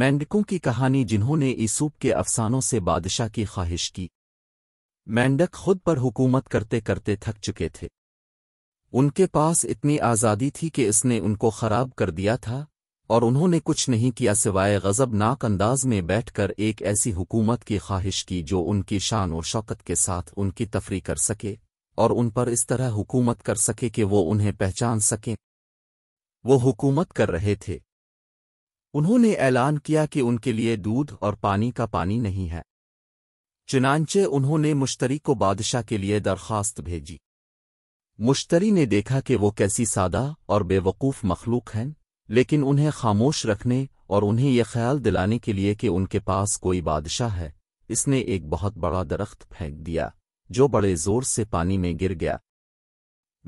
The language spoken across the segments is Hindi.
मेंढकों की कहानी जिन्होंने ईसूप के अफसानों से बादशाह की ख्वाहिश की मेंढक खुद पर हुकूमत करते करते थक चुके थे उनके पास इतनी आज़ादी थी कि इसने उनको ख़राब कर दिया था और उन्होंने कुछ नहीं किया सिवाय गज़बनाक अंदाज में बैठकर एक ऐसी हुकूमत की ख्वाहिश की जो उनकी शान और शौकत के साथ उनकी तफरी कर सके और उन पर इस तरह हुकूमत कर सके कि वो उन्हें पहचान सकें वो हुकूमत कर रहे थे उन्होंने ऐलान किया कि उनके लिए दूध और पानी का पानी नहीं है चुनानचे उन्होंने मुश्तरी को बादशाह के लिए दरख्वास्त भेजी मुश्तरी ने देखा कि वो कैसी सादा और बेवकूफ़ मखलूक हैं लेकिन उन्हें खामोश रखने और उन्हें यह ख्याल दिलाने के लिए कि उनके पास कोई बादशाह है इसने एक बहुत बड़ा दरख्त फेंक दिया जो बड़े जोर से पानी में गिर गया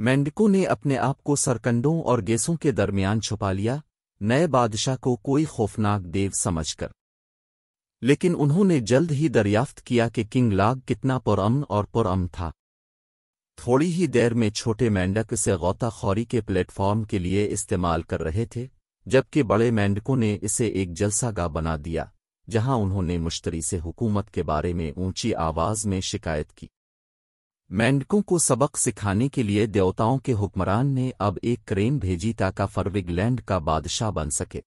मेंढकों ने अपने आप को सरकंडों और गेसों के दरमियान छुपा लिया नए बादशाह को कोई खौफनाक देव समझकर लेकिन उन्होंने जल्द ही दरियाफ्त किया कि किंग लाग कितना पुरअम और पुरअम था थोड़ी ही देर में छोटे मेंढक इसे गौताखौरी के प्लेटफॉर्म के लिए इस्तेमाल कर रहे थे जबकि बड़े मेंढकों ने इसे एक जलसागा बना दिया जहां उन्होंने मुश्तरी से हुकूमत के बारे में ऊंची आवाज में शिकायत की मेंढकों को सबक सिखाने के लिए देवताओं के हुक्मरान ने अब एक क्रेन भेजी ताका फर्विगलैंड का बादशाह बन सके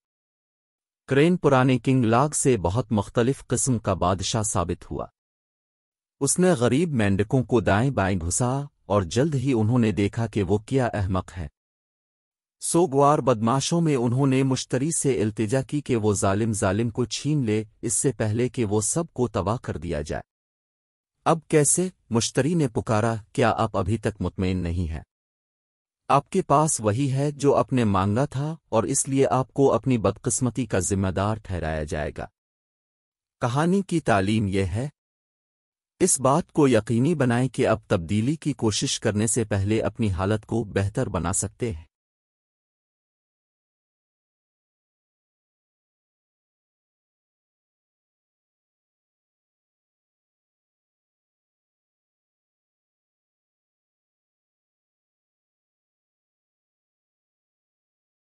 क्रेन पुराने किंग लाग से बहुत मुख्तलिफ किस्म का बादशाह साबित हुआ उसने गरीब मेंढकों को दाएं बाएं घुसा और जल्द ही उन्होंने देखा कि वो क्या अहमक है सोगवार बदमाशों में उन्होंने मुश्तरी से इल्तिजा की कि वो जालिम जालिम को छीन ले इससे पहले कि वो सबको तबाह कर दिया जाए अब कैसे मुश्तरी ने पुकारा क्या आप अभी तक मुतमिन नहीं हैं आपके पास वही है जो आपने मांगा था और इसलिए आपको अपनी बदकिस्मती का जिम्मेदार ठहराया जाएगा कहानी की तालीम यह है इस बात को यकीनी बनाएं कि आप तब्दीली की कोशिश करने से पहले अपनी हालत को बेहतर बना सकते हैं